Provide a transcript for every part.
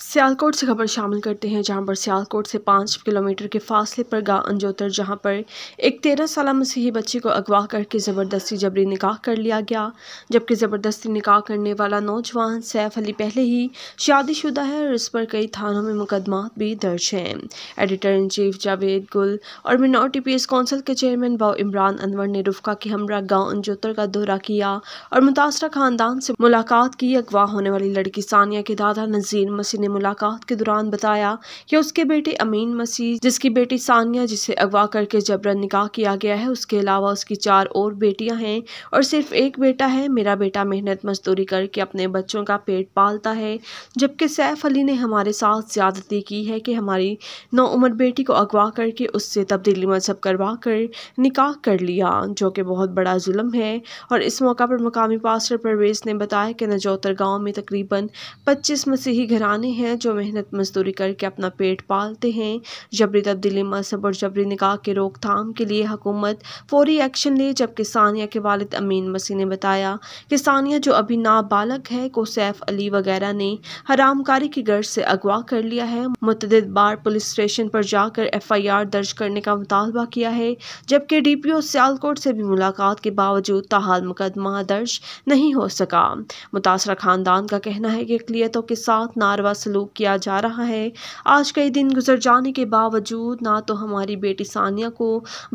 سیالکوٹ سے خبر شامل کرتے ہیں جہاں پر سیالکوٹ سے پانچ کلومیٹر کے فاصلے پر گاؤں انجوتر جہاں پر ایک تیرہ سالہ مسیحی بچی کو اغوا کر کے زبردستی جبری نکاح کر لیا گیا جبکہ زبردستی نکاح کرنے والا نوجوان سیف علی پہلے ہی شادی شدہ ہے اور اس پر کئی تھانوں میں مقدمات بھی درج ہیں editor in chief Javed Gul اور منورٹی پیس کونسل کے چیئرمین باؤ عمران انور نے رفقہ کے ہمراہ گاؤں انجوتر کا دورہ کیا اور متاثرہ خاندان سے ملاقات کی اگواہ ہونے والی لڑکی ثانیہ کے دادا نذیر مسیح نے ملاقات کے دوران بتایا کہ اس کے بیٹے امین مسیح جس کی بیٹی ثانیہ جسے اگوا کر کے جبرن نکاح کیا گیا ہے اس کے علاوہ اس کی چار اور بیٹیاں ہیں اور صرف ایک بیٹا ہے میرا بیٹا محنت مزدوری کر کے اپنے بچوں کا پیٹ پالتا ہے جبکہ سیف علی نے ہمارے ساتھ زیادتی کی ہے کہ ہماری نو عمر بیٹی کو اگوا کر کے اس سے تبدیلی مذہب کروا کر نکاح کر لیا جو کہ بہت بڑا ظلم ہے اور اس موقع پر مقامی پاسٹر پرویز نے بتایا کہ نجوتر گاؤں میں تقریباً پچیس مسیحی گھرانے ہیں جو محنت مزدوری کر کے اپنا پیٹ پالتے ہیں جبری تبدیلی مذہب اور جبری نکاح کے روک تھام کے لیے حکومت فوری ایکشن لے جبکہ ثانیہ کے والد امین مسیح نے بتایا کہ ثانیہ جو ابھی نابالک ہے کو سیف علی وغیرہ نے حرام کاری کی غرض سے اگوا کر لیا ہے متعدد بار پولیس اسٹیشن پر جا کر ایف آئی آر درج کرنے کا مطالبہ کیا ہے جبکہ ڈی پی او سیال کوٹ سے بھی ملاقات کے باوجود تحال مقدمہ درج نہیں ہو سکا متاثرہ خاندان کا کہنا ہے کہ اقلیتوں کے ساتھ ناروا سے سلوک کیا جا رہا ہے آج کئی دن گزر جانے کے باوجود نہ تو ہماری بیٹی ثانیہ کو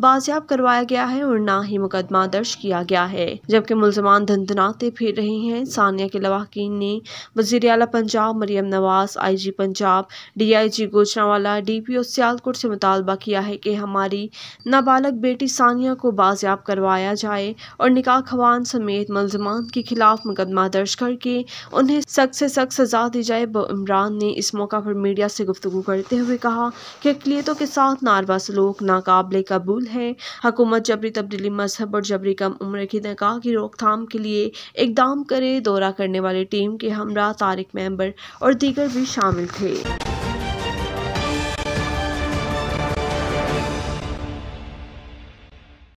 بازیاب کروایا گیا ہے اور نہ ہی مقدمہ درش کیا گیا ہے جبکہ ملزمان دھندناتے پھیر رہی ہیں ثانیہ کے لواقین نے وزیراعلا Punjab Maryam Nawaz I G Punjab D I G گوچنا والا ڈی پی او سیالکوٹ سے مطالبہ کیا ہے کہ ہماری نابالک بیٹی ثانیہ کو بازیاب کروایا جائے اور نکاح خوان سمیت ملزمان کے خلاف مقدمہ درج کر کے انہیں سخت سے سخت سزا دی جائے بو عمران خان نے اس موقع پر میڈیا سے گفتگو کرتے ہوئے کہا کہ اقلیتوں کے ساتھ ناروا سلوک ناقابل قبول ہے حکومت جبری تبدیلی مذہب اور جبری کم عمر کی نکاح کی روک تھام کے لیے اقدام کرے دورہ کرنے والے ٹیم کے ہمراہ طارق ممبر اور دیگر بھی شامل تھے